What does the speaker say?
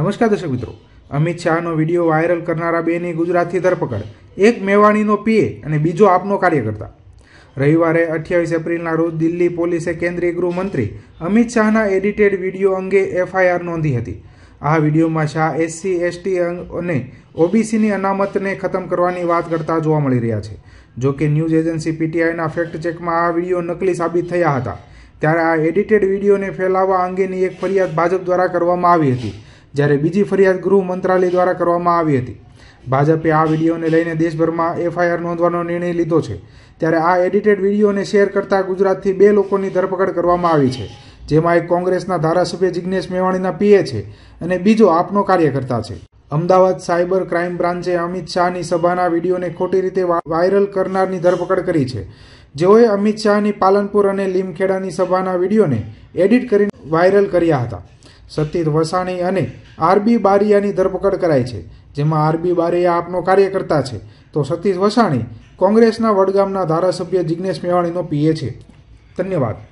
નમસ્કાર દર્શક મિત્રો અમિત શાહનો વિડીયો વાયરલ કરનારા બેની ગુજરાતથી ધરપકડ એક મેવાણીનો પીએ અને બીજો આપનો કાર્યકર્તા રવિવારે અઠ્યાવીસ એપ્રિલના રોજ દિલ્હી પોલીસે કેન્દ્રીય ગૃહમંત્રી અમિત શાહના એડિટેડ વિડીયો અંગે એફઆઈઆર નોંધી હતી આ વિડીયોમાં શાહ એસસી એસટી અને ઓબીસીની અનામતને ખતમ કરવાની વાત કરતા જોવા મળી રહ્યા છે જો કે ન્યૂઝ એજન્સી પીટીઆઈના ફેક્ટ ચેકમાં આ વિડીયો નકલી સાબિત થયા હતા ત્યારે આ એડિટેડ વિડીયોને ફેલાવવા અંગેની એક ફરિયાદ ભાજપ દ્વારા કરવામાં આવી હતી જ્યારે બીજી ફરિયાદ ગૃહ મંત્રાલય દ્વારા કરવામાં આવી હતી ભાજપે આ વિડીયોને લઈને દેશભરમાં એફઆઈઆર નોંધવાનો નિર્ણય લીધો છે ત્યારે આ એડિટેડ વિડીયોને શેર કરતા ગુજરાતથી બે લોકોની ધરપકડ કરવામાં આવી છે જેમાં એક કોંગ્રેસના ધારાસભ્ય જિજ્ઞેશ મેવાણીના પીએ છે અને બીજો આપનો કાર્યકર્તા છે અમદાવાદ સાયબર ક્રાઇમ બ્રાન્ચે અમિત શાહની સભાના વિડીયોને ખોટી રીતે વાયરલ કરનારની ધરપકડ કરી છે જેઓએ અમિત શાહની પાલનપુર અને લીમખેડાની સભાના વિડીયોને એડિટ કરી વાયરલ કર્યા હતા સતીર વસાણી અને આરબી બારિયાની ધરપકડ કરાઈ છે જેમાં આરબી બારિયા આપનો કાર્યકર્તા છે તો સતીશ વસાણી કોંગ્રેસના વડગામના ધારાસભ્ય જિજ્ઞેશ મેવાણીનો પીએ છે ધન્યવાદ